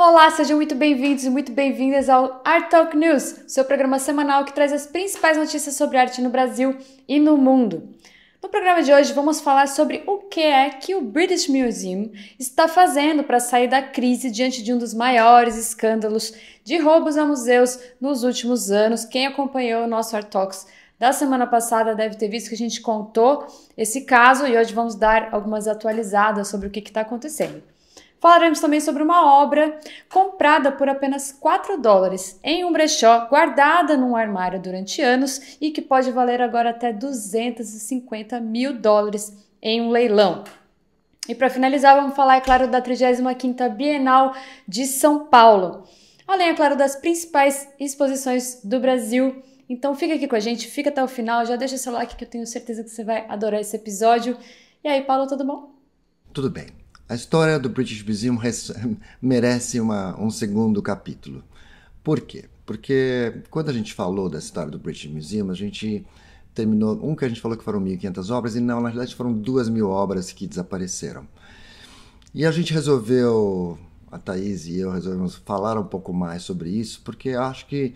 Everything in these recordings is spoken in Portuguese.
Olá, sejam muito bem-vindos e muito bem-vindas ao Art Talk News, seu programa semanal que traz as principais notícias sobre arte no Brasil e no mundo. No programa de hoje vamos falar sobre o que é que o British Museum está fazendo para sair da crise diante de um dos maiores escândalos de roubos a museus nos últimos anos. Quem acompanhou o nosso Art Talks da semana passada deve ter visto que a gente contou esse caso e hoje vamos dar algumas atualizadas sobre o que está acontecendo. Falaremos também sobre uma obra comprada por apenas 4 dólares em um brechó, guardada num armário durante anos e que pode valer agora até 250 mil dólares em um leilão. E para finalizar, vamos falar, é claro, da 35ª Bienal de São Paulo. Além, é claro, das principais exposições do Brasil. Então fica aqui com a gente, fica até o final, já deixa seu like que eu tenho certeza que você vai adorar esse episódio. E aí, Paulo, tudo bom? Tudo bem. A história do British Museum merece uma, um segundo capítulo. Por quê? Porque quando a gente falou da história do British Museum, a gente terminou. Um que a gente falou que foram 1.500 obras, e não, na verdade foram 2.000 obras que desapareceram. E a gente resolveu, a Thaís e eu resolvemos falar um pouco mais sobre isso, porque acho que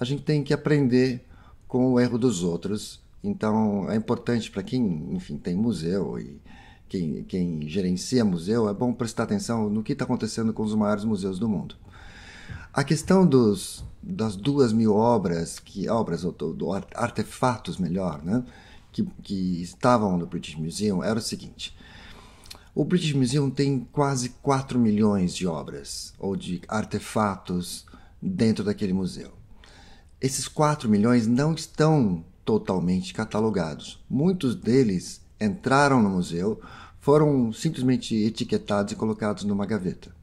a gente tem que aprender com o erro dos outros. Então é importante para quem, enfim, tem museu e quem, quem gerencia museu, é bom prestar atenção no que está acontecendo com os maiores museus do mundo. A questão dos, das duas mil obras, que obras ou, ou artefatos melhor, né, que, que estavam no British Museum era o seguinte: o British Museum tem quase 4 milhões de obras ou de artefatos dentro daquele museu. Esses 4 milhões não estão totalmente catalogados. Muitos deles entraram no museu foram simplesmente etiquetados e colocados numa gaveta.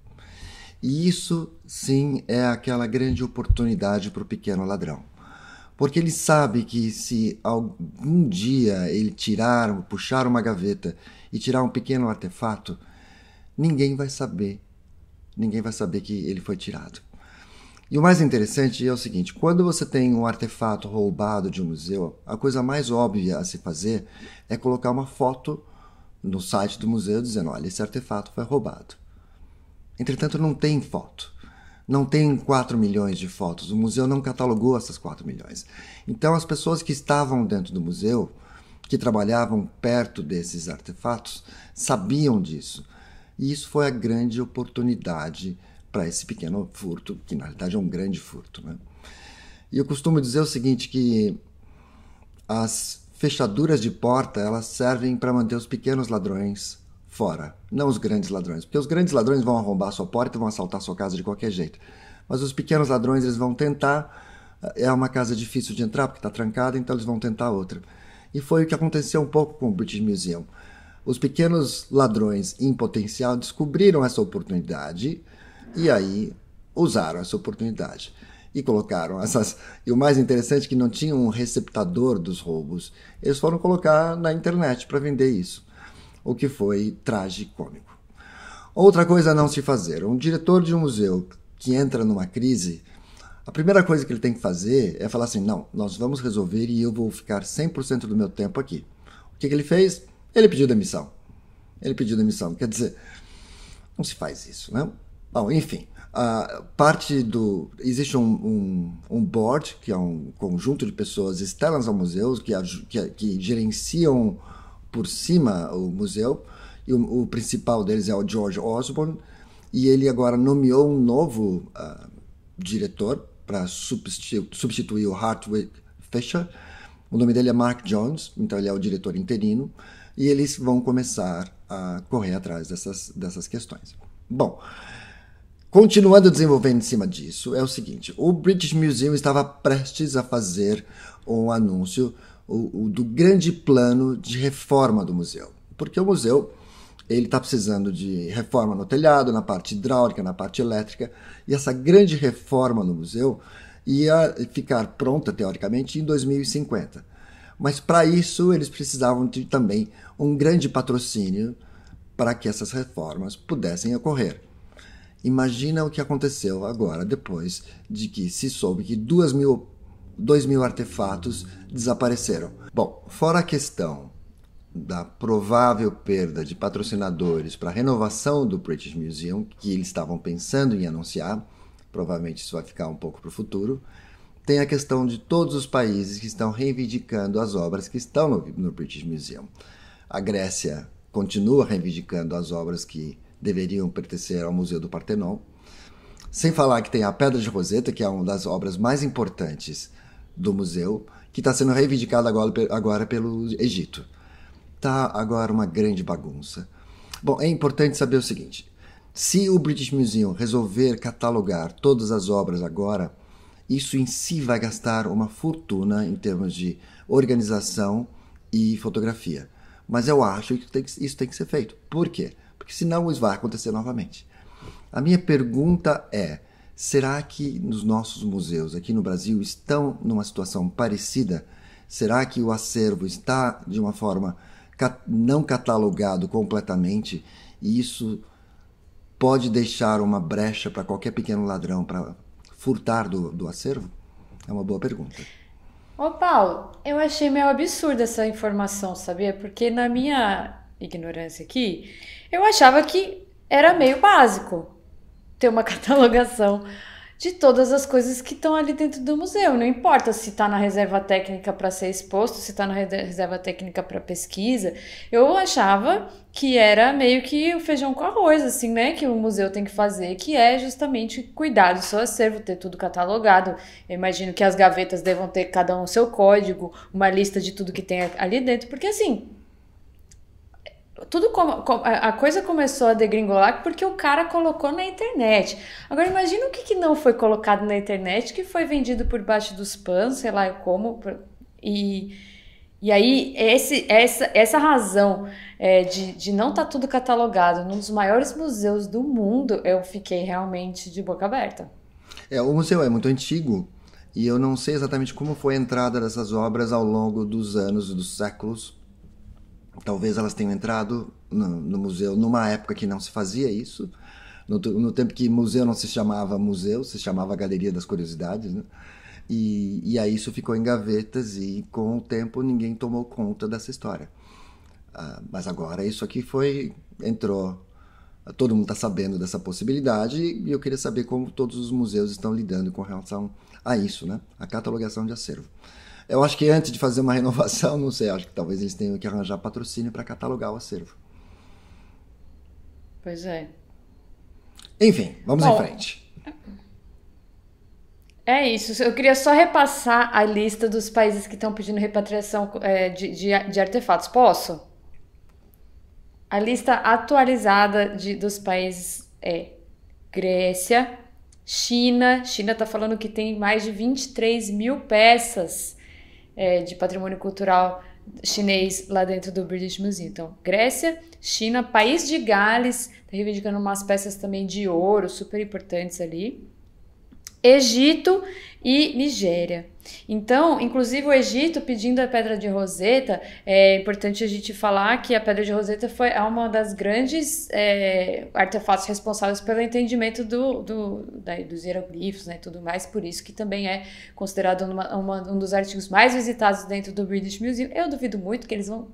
E isso, sim, é aquela grande oportunidade para o pequeno ladrão. Porque ele sabe que se algum dia ele tirar, puxar uma gaveta e tirar um pequeno artefato, ninguém vai saber. Ninguém vai saber que ele foi tirado. E o mais interessante é o seguinte: quando você tem um artefato roubado de um museu, a coisa mais óbvia a se fazer é colocar uma foto no site do museu dizendo: olha, esse artefato foi roubado. Entretanto, não tem foto. Não tem 4 milhões de fotos. O museu não catalogou essas 4 milhões. Então, as pessoas que estavam dentro do museu, que trabalhavam perto desses artefatos, sabiam disso. E isso foi a grande oportunidade para esse pequeno furto, que na realidade é um grande furto. Né? E eu costumo dizer o seguinte: que as fechaduras de porta, elas servem para manter os pequenos ladrões fora, não os grandes ladrões, porque os grandes ladrões vão arrombar sua porta e vão assaltar sua casa de qualquer jeito. Mas os pequenos ladrões, eles vão tentar eh, é uma casa difícil de entrar porque está trancada, então eles vão tentar outra. E foi o que aconteceu um pouco com o British Museum. Os pequenos ladrões em potencial descobriram essa oportunidade e aí usaram essa oportunidade e colocaram essas. E o mais interessante é que não tinha um receptador dos roubos. Eles foram colocar na internet para vender isso, o que foi tragicômico. Outra coisa a não se fazer: um diretor de um museu que entra numa crise, a primeira coisa que ele tem que fazer é falar assim: não, nós vamos resolver e eu vou ficar 100% do meu tempo aqui. O que, que ele fez? Ele pediu demissão. Ele pediu demissão. Quer dizer, não se faz isso, né? Bom, enfim parte do. Existe um, um, um, board, que é um conjunto de pessoas externas ao museu, que, que, que gerenciam por cima o museu, e o, o, principal deles é o George Osborne, e ele agora nomeou um novo uh, diretor para substitu substituir o Hartwig Fisher. O nome dele é Mark Jones, então ele é o diretor interino, e eles vão começar a correr atrás dessas, dessas questões. Bom. Continuando desenvolvendo em cima disso, é o seguinte: o British Museum estava prestes a fazer um anúncio o, o, do grande plano de reforma do museu, porque o museu ele está precisando de reforma no telhado, na parte hidráulica, na parte elétrica, e essa grande reforma no museu ia ficar pronta teoricamente em 2050. Mas para isso eles precisavam de também um grande patrocínio para que essas reformas pudessem ocorrer. Imagina o que aconteceu agora, depois de que se soube que 2 mil, dois mil artefatos desapareceram. Bom, fora a questão da provável perda de patrocinadores para a renovação do British Museum, que eles estavam pensando em anunciar, provavelmente isso vai ficar um pouco para o futuro, tem a questão de todos os países que estão reivindicando as obras que estão no, no British Museum. A Grécia continua reivindicando as obras que deveriam pertencer ao Museu do Partenon. Sem falar que tem a Pedra de Roseta, que é uma das obras mais importantes do museu, que está sendo reivindicada agora, agora pelo Egito. Tá agora uma grande bagunça. Bom, é importante saber o seguinte: se o British Museum resolver catalogar todas as obras agora, isso em si vai gastar uma fortuna em termos de organização e fotografia. Mas eu acho que isso tem que ser feito. Por quê? porque senão isso vai acontecer novamente. A minha pergunta é: será que nos nossos museus aqui no Brasil estão numa situação parecida? Será que o acervo está de uma forma não catalogado completamente e isso pode deixar uma brecha para qualquer pequeno ladrão para furtar do, do acervo? É uma boa pergunta. Ô Paulo, eu achei meio absurda essa informação, sabia? Porque na minha ignorância aqui, eu achava que era meio básico ter uma catalogação de todas as coisas que estão ali dentro do museu. Não importa se está na reserva técnica para ser exposto, se está na reserva técnica para pesquisa. Eu achava que era meio que o feijão com arroz, assim, né? Que o museu tem que fazer, que é justamente cuidar do seu acervo, ter tudo catalogado. Eu imagino que as gavetas devam ter cada um o seu código, uma lista de tudo que tem ali dentro, porque assim tudo como, a coisa começou a degringolar porque o cara colocou na internet. Agora imagina o que, que não foi colocado na internet, que foi vendido por baixo dos panos, sei lá como, e e aí, esse, essa, essa razão é, de, de não estar tá tudo catalogado num dos maiores museus do mundo, eu fiquei realmente de boca aberta. É, o museu é muito antigo e eu não sei exatamente como foi a entrada dessas obras ao longo dos anos, dos séculos, Talvez elas tenham entrado no, no museu numa época que não se fazia isso, no, no, tempo que museu não se chamava museu, se chamava Galeria das Curiosidades, né? E, e aí isso ficou em gavetas e com o tempo ninguém tomou conta dessa história. Ah, mas agora isso aqui foi entrou, todo mundo está sabendo dessa possibilidade e eu queria saber como todos os museus estão lidando com relação a isso, né? A catalogação de acervo. Eu acho que antes de fazer uma renovação, não sei, acho que talvez eles tenham que arranjar patrocínio para catalogar o acervo. Pois é. Enfim, vamos Bom, em frente. É isso. Eu queria só repassar a lista dos países que estão pedindo repatriação é, de, de, de, artefatos. Posso? A lista atualizada de, dos países é Grécia, China. China está falando que tem mais de 23 mil peças é, de patrimônio cultural chinês lá dentro do British Museum. Então, Grécia, China, país de Gales, tá reivindicando umas peças também de ouro super importantes ali. Egito e Nigéria. Então, inclusive o Egito pedindo a Pedra de Roseta, é importante a gente falar que a Pedra de Roseta foi é uma das grandes é, artefatos responsáveis pelo entendimento do, do da, dos hieroglifos e né, tudo mais, por isso que também é considerado uma, uma, um dos artigos mais visitados dentro do British Museum. Eu duvido muito que eles vão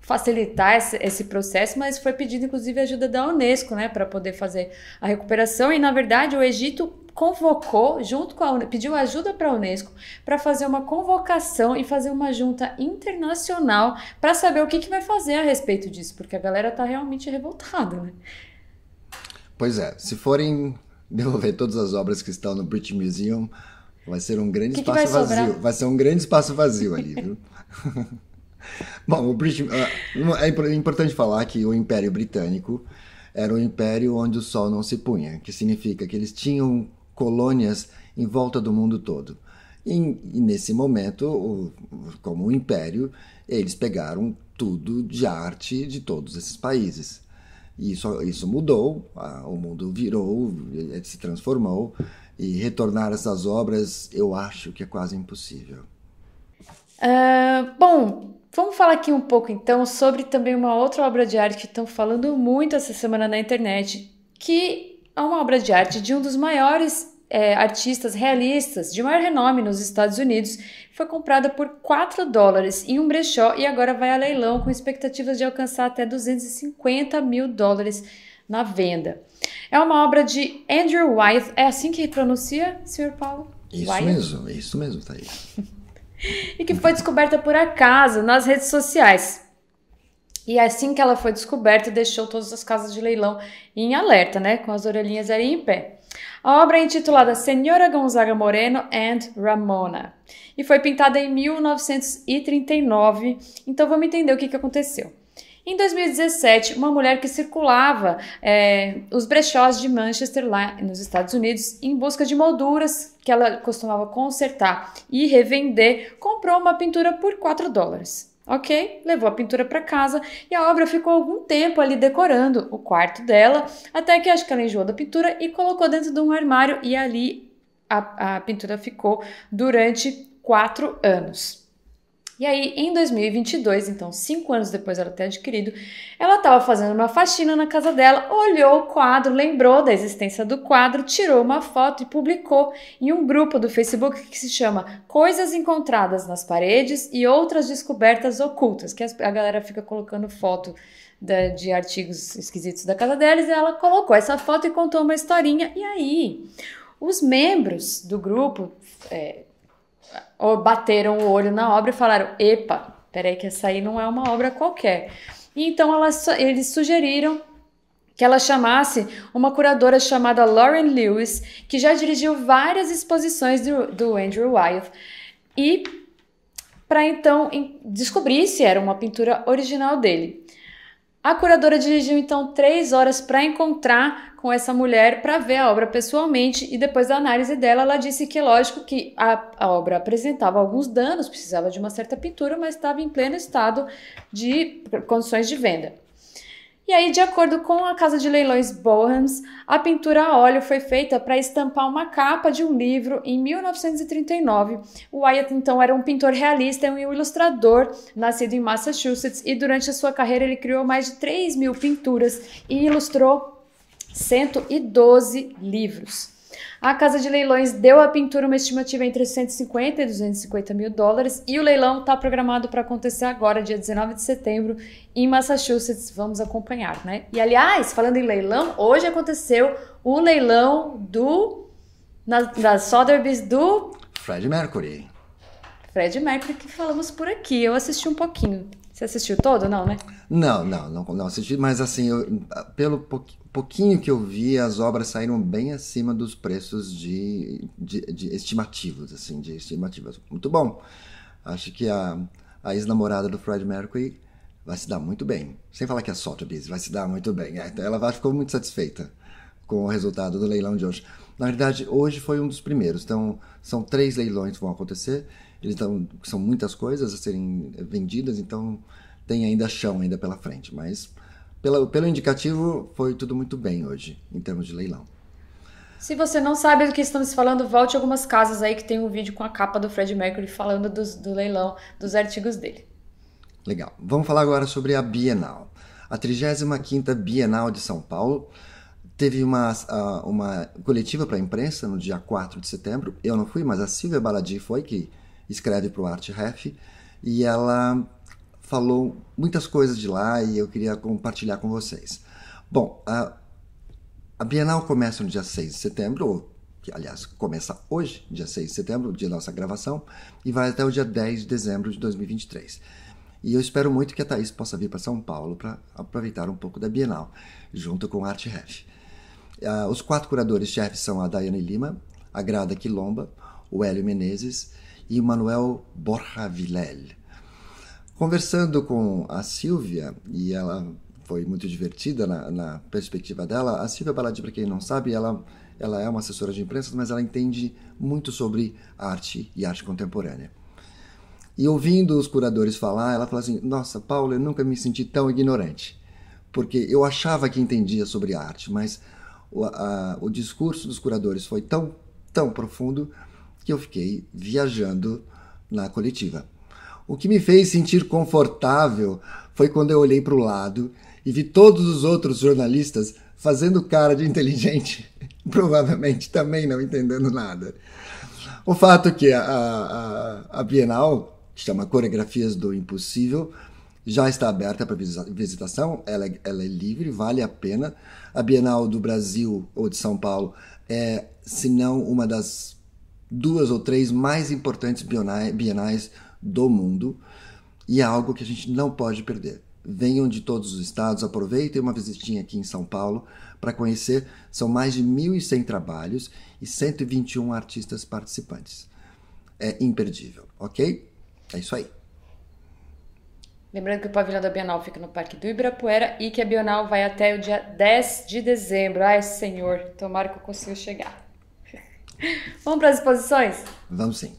facilitar esse, esse, processo, mas foi pedido inclusive ajuda da Unesco, né, para poder fazer a recuperação. E na verdade o Egito convocou junto com a Unesco, pediu ajuda para a Unesco para fazer uma convocação e fazer uma junta internacional para saber o que, que vai fazer a respeito disso, porque a galera está realmente revoltada, né? Pois é, se forem devolver todas as obras que estão no British Museum, vai ser um grande que espaço que vai vazio. Vai ser um grande espaço vazio ali, viu? Bom, o British, ah, é, é importante falar que o Império Britânico era um império onde o sol não se punha, que significa que eles tinham colônias em volta do mundo todo. E, nesse momento, como o império, eles pegaram tudo de arte de todos esses países. E isso, isso mudou, o mundo virou, eh, se transformou, e retornar essas obras eu acho que é quase impossível. Uh, bom, vamos falar aqui um pouco então sobre também uma outra obra de arte que estão falando muito essa semana na internet, que a uma obra de arte de um dos maiores é, artistas realistas de maior renome nos Estados Unidos, foi comprada por 4 dólares em um brechó e agora vai a leilão com expectativas de alcançar até 250 mil dólares na venda. É uma obra de Andrew Wythe, é assim que pronuncia, Sr. Paulo? Isso mesmo, isso mesmo, Thaís. Tá e que foi descoberta por acaso nas redes sociais. E assim que ela foi descoberta, deixou todas as casas de leilão em alerta, né? Com as orelhinhas aí em pé. A obra é intitulada Senhora Gonzaga Moreno and Ramona e foi pintada em 1939. Então vamos entender o que, que aconteceu. Em 2017, uma mulher que circulava é, os brechós de Manchester, lá nos Estados Unidos, em busca de molduras que ela costumava consertar e revender, comprou uma pintura por 4 dólares. Ok, levou a pintura para casa e a obra ficou algum tempo ali decorando o quarto dela, até que acho que ela enjoou da pintura e colocou dentro de um armário e ali a, a pintura ficou durante quatro anos. E aí, em 2022, então cinco anos depois dela ter adquirido, ela estava fazendo uma faxina na casa dela, olhou o quadro, lembrou da existência do quadro, tirou uma foto e publicou em um grupo do Facebook que se chama Coisas Encontradas nas Paredes e Outras Descobertas Ocultas, que a galera fica colocando foto de artigos esquisitos da casa deles, e ela colocou essa foto e contou uma historinha. E aí, os membros do grupo é, bateram o olho na obra e falaram: epa, peraí, que essa aí não é uma obra qualquer. E então eles sugeriram que ela chamasse uma curadora chamada Lauren Lewis, que já dirigiu várias exposições do, do Andrew Wyeth, e para então em, descobrir se era uma pintura original dele. A curadora dirigiu então três horas para encontrar com essa mulher para ver a obra pessoalmente e depois da análise dela, ela disse que lógico que a, a obra apresentava alguns danos, precisava de uma certa pintura, mas estava em pleno estado de condições de venda. E aí, de acordo com a casa de leilões Bohams, a pintura a óleo foi feita para estampar uma capa de um livro em 1939. Wyatt então era um pintor realista e um ilustrador, nascido em Massachusetts, e durante a sua carreira ele criou mais de 3 mil pinturas e ilustrou 112 livros. A casa de leilões deu à pintura uma estimativa entre 150 e 250 mil dólares e o leilão está programado para acontecer agora, dia 19 de setembro, em Massachusetts. Vamos acompanhar, né? E aliás, falando em leilão, hoje aconteceu o leilão do na, das Sotheby's do Fred Mercury. Fred Mercury que falamos por aqui. Eu assisti um pouquinho. Você assistiu todo, não, né? Não, não, não, não assisti, mas assim, eu, pelo pouquinho que eu vi, as obras saíram bem acima dos preços de, de, de estimativos, assim, de estimativas. Muito bom. Acho que a, a ex-namorada do Fred Mercury vai se dar muito bem. Sem falar que é Sotheby's, vai se dar muito bem. É, então ela ficou muito satisfeita com o resultado do leilão de hoje. Na verdade, hoje foi um dos primeiros. Então, são três leilões que vão acontecer eles estão são muitas coisas a serem vendidas, então tem ainda chão ainda pela frente, mas pela, pelo indicativo foi tudo muito bem hoje em termos de leilão. Se você não sabe do que estamos falando, volte algumas casas aí que tem um vídeo com a capa do Fred Mercury falando dos, do leilão, dos artigos dele. Legal. Vamos falar agora sobre a Bienal. A 35ª Bienal de São Paulo teve uma, uma coletiva para a imprensa no dia 4 de setembro. Eu não fui, mas a Silvia Baladi foi, que escreve para o Ref e ela falou muitas coisas de lá e eu queria compartilhar com vocês. Bom, a, a Bienal começa no dia 6 de setembro, ou, que, aliás, começa hoje, dia 6 de setembro, dia da nossa gravação, e vai até o dia 10 de dezembro de 2023. E eu espero muito que a Thaís possa vir para São Paulo para aproveitar um pouco da Bienal, junto com o ArtRef. Uh, os quatro curadores-chefes são a Daiane Lima, a Grada Quilomba, o Hélio Menezes e Manuel Borja Vilel. Conversando com a Silvia, e ela foi muito divertida na, na perspectiva dela, a Silvia Baladi, para quem não sabe, ela, ela é uma assessora de imprensa, mas ela entende muito sobre arte e arte contemporânea. E ouvindo os curadores falar, ela fala assim: Nossa, Paulo, eu nunca me senti tão ignorante. Porque eu achava que entendia sobre arte, mas o, a, o discurso dos curadores foi tão, tão profundo que eu fiquei viajando na coletiva. O que me fez sentir confortável foi quando eu olhei para o lado e vi todos os outros jornalistas fazendo cara de inteligente, provavelmente também não entendendo nada. O fato que a, a, a Bienal, que chama Coreografias do Impossível, já está aberta para visitação, ela, é, ela é livre, vale a pena. A Bienal do Brasil ou de São Paulo é, se não uma das duas ou três mais importantes bienais do mundo e é algo que a gente não pode perder. Venham de todos os estados, aproveitem uma visitinha aqui em São Paulo para conhecer. São mais de 1.100 trabalhos e 121 artistas participantes. É imperdível, ok? É isso aí. Lembrando que o pavilhão da Bienal fica no Parque do Ibirapuera e que a Bienal vai até o dia 10 de dezembro. Ai, senhor, tomara que eu consiga chegar. Vamos para as exposições? Vamos sim.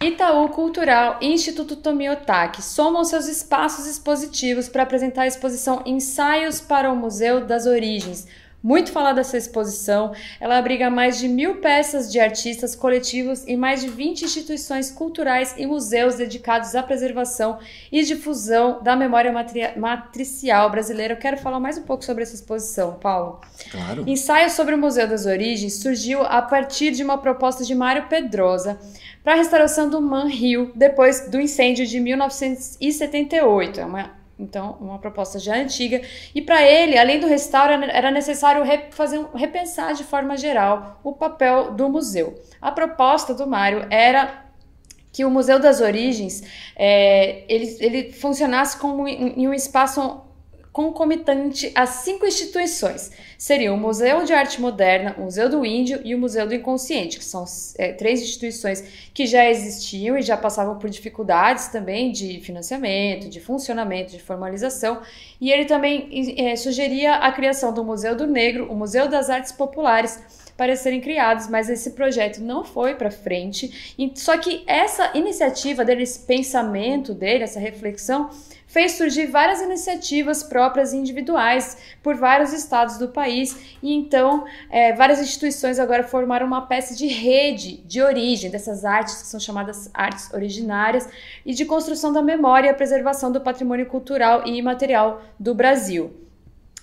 Itaú Cultural e Instituto Tomiotaki somam seus espaços expositivos para apresentar a exposição Ensaios para o Museu das Origens, muito falada essa exposição. Ela abriga mais de mil peças de artistas, coletivos e mais de 20 instituições culturais e museus dedicados à preservação e difusão da memória matricial brasileira. Eu quero falar mais um pouco sobre essa exposição, Paulo. Claro. Ensaio sobre o Museu das Origens surgiu a partir de uma proposta de Mário Pedrosa para a restauração do Man depois do incêndio de 1978. É uma então, uma proposta já antiga. E para ele, além do restauro, era necessário fazer, repensar de forma geral o papel do museu. A proposta do Mário era que o Museu das Origens é, ele, ele funcionasse como em um espaço concomitante a cinco instituições. Seriam o Museu de Arte Moderna, o Museu do Índio e o Museu do Inconsciente, que são é, três instituições que já existiam e já passavam por dificuldades também de financiamento, de funcionamento, de formalização. E ele também é, sugeria a criação do Museu do Negro, o Museu das Artes Populares, para serem criados, mas esse projeto não foi para frente. Só que essa iniciativa dele, esse pensamento dele, essa reflexão, fez surgir várias iniciativas próprias e individuais por vários estados do país, e então é, várias instituições agora formaram uma peça de rede de origem dessas artes, que são chamadas artes originárias, e de construção da memória e a preservação do patrimônio cultural e imaterial do Brasil.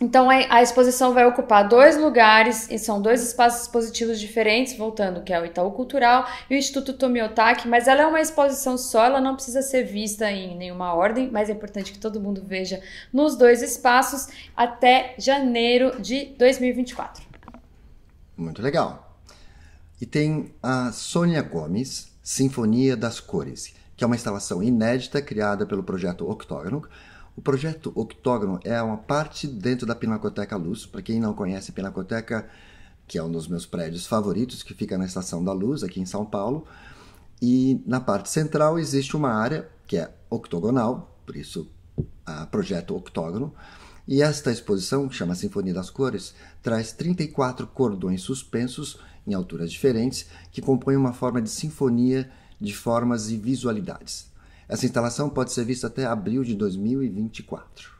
Então é, a exposição vai ocupar dois lugares e são dois espaços expositivos diferentes, voltando, que é o Itaú Cultural e o Instituto Tomiotaki, mas ela é uma exposição só, ela não precisa ser vista em nenhuma ordem, mas é importante que todo mundo veja nos dois espaços até janeiro de 2024. Muito legal. E tem a Sônia Gomes, Sinfonia das Cores, que é uma instalação inédita criada pelo projeto Octógono o projeto Octógono é uma parte dentro da Pinacoteca Luz. Para quem não conhece a Pinacoteca, que é um dos meus prédios favoritos, que fica na Estação da Luz, aqui em São Paulo. E na parte central existe uma área que é octogonal, por isso a projeto octógono. E esta exposição, que chama Sinfonia das Cores, traz 34 cordões suspensos em alturas diferentes que compõem uma forma de sinfonia de formas e visualidades. Essa instalação pode ser vista até abril de 2024.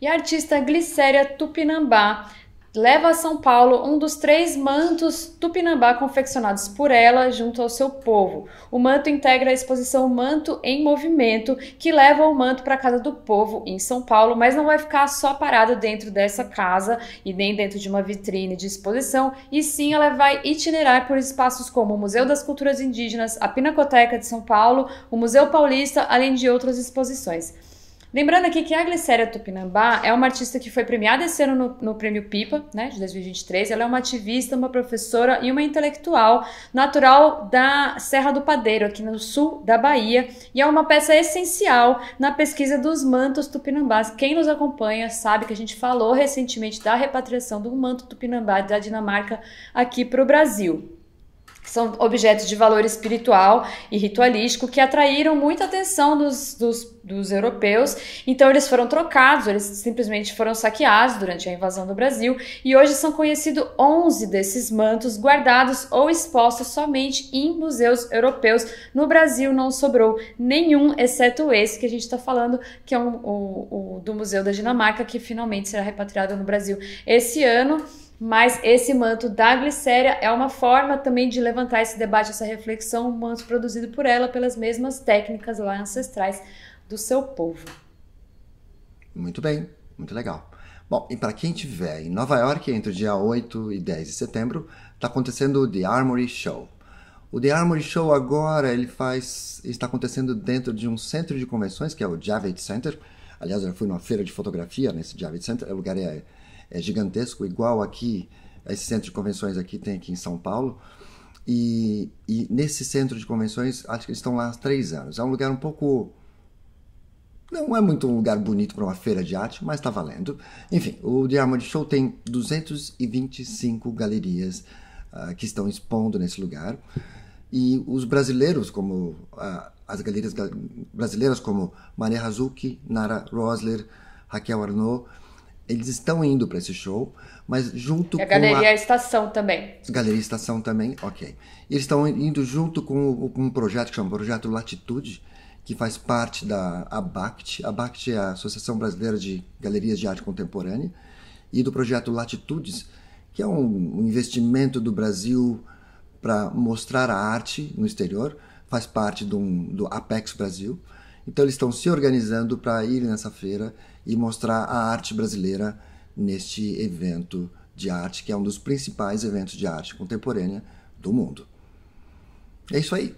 E a artista Glicéria Tupinambá leva a São Paulo um dos três mantos Tupinambá confeccionados por ela junto ao seu povo. O manto integra a exposição Manto em Movimento, que leva o manto para a Casa do Povo em São Paulo, mas não vai ficar só parado dentro dessa casa e nem dentro de uma vitrine de exposição, e sim ela vai itinerar por espaços como o Museu das Culturas Indígenas, a Pinacoteca de São Paulo, o Museu Paulista, além de outras exposições. Lembrando aqui que a Glicéria Tupinambá é uma artista que foi premiada esse ano no, no, Prêmio Pipa, né, de 2023. Ela é uma ativista, uma professora e uma intelectual natural da Serra do Padeiro, aqui no sul da Bahia, e é uma peça essencial na pesquisa dos mantos tupinambás. Quem nos acompanha sabe que a gente falou recentemente da repatriação do manto tupinambá da Dinamarca aqui para o Brasil são objetos de valor espiritual e ritualístico que atraíram muita atenção dos, dos, dos, europeus. Então, eles foram trocados, eles simplesmente foram saqueados durante a invasão do Brasil. E hoje são conhecidos 11 desses mantos guardados ou expostos somente em museus europeus. No Brasil, não sobrou nenhum, exceto esse que a gente está falando, que é um, o, o do Museu da Dinamarca, que finalmente será repatriado no Brasil esse ano. Mas esse manto da glicéria é uma forma também de levantar esse debate, essa reflexão, um manto produzido por ela pelas mesmas técnicas lá ancestrais do seu povo. Muito bem, muito legal. Bom, e para quem estiver em Nova York, entre o dia 8 e 10 de setembro, está acontecendo o The Armory Show. O The Armory Show agora ele faz está acontecendo dentro de um centro de convenções que é o Javits Center. Aliás, eu fui numa feira de fotografia nesse Javits Center. O lugar é é gigantesco, igual aqui, esse centro de convenções aqui tem aqui em São Paulo. E, e nesse centro de convenções, acho que eles estão lá há três anos. É um lugar um pouco não é muito um lugar bonito para uma feira de arte, mas está valendo. Enfim, o The Armored Show tem 225 galerias uh, que estão expondo nesse lugar. E os brasileiros, como uh, as galerias brasileiras, como Maria Hazuki, Nara Rosler, Raquel Arnaud, eles estão indo para esse show, mas junto a com Galeria a... Estação também. Galeria Estação também, ok. eles estão indo junto com um projeto que chama Projeto Latitude, que faz parte da ABACT. A ABACT é a Associação Brasileira de Galerias de Arte Contemporânea, e do projeto Latitudes, que é um investimento do Brasil para mostrar a arte no exterior, faz parte do, do Apex Brasil. Então eles estão se organizando para ir nessa feira e mostrar a arte brasileira neste evento de arte, que é um dos principais eventos de arte contemporânea do mundo. É isso aí.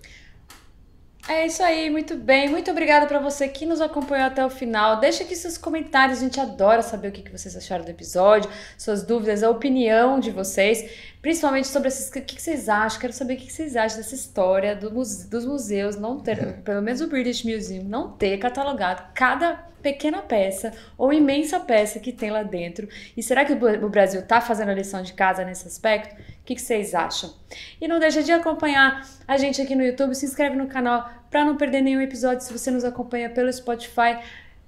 É isso aí, muito bem. Muito obrigada para você que nos acompanhou até o final. Deixa aqui seus comentários, a gente adora saber o que vocês acharam do episódio, suas dúvidas, a opinião de vocês, principalmente sobre esses, o que vocês acham. Quero saber o que vocês acham dessa história do, dos museus não ter, pelo menos o British Museum, não ter catalogado cada pequena peça ou imensa peça que tem lá dentro. E será que o Brasil está fazendo a lição de casa nesse aspecto? que, que vocês acham? E não deixa de acompanhar a gente aqui no YouTube, se inscreve no canal para não perder nenhum episódio se você nos acompanha pelo Spotify.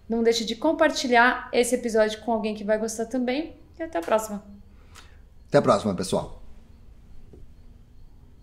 Não deixe de compartilhar esse episódio com alguém que vai gostar também. E até a próxima. Até a próxima, pessoal.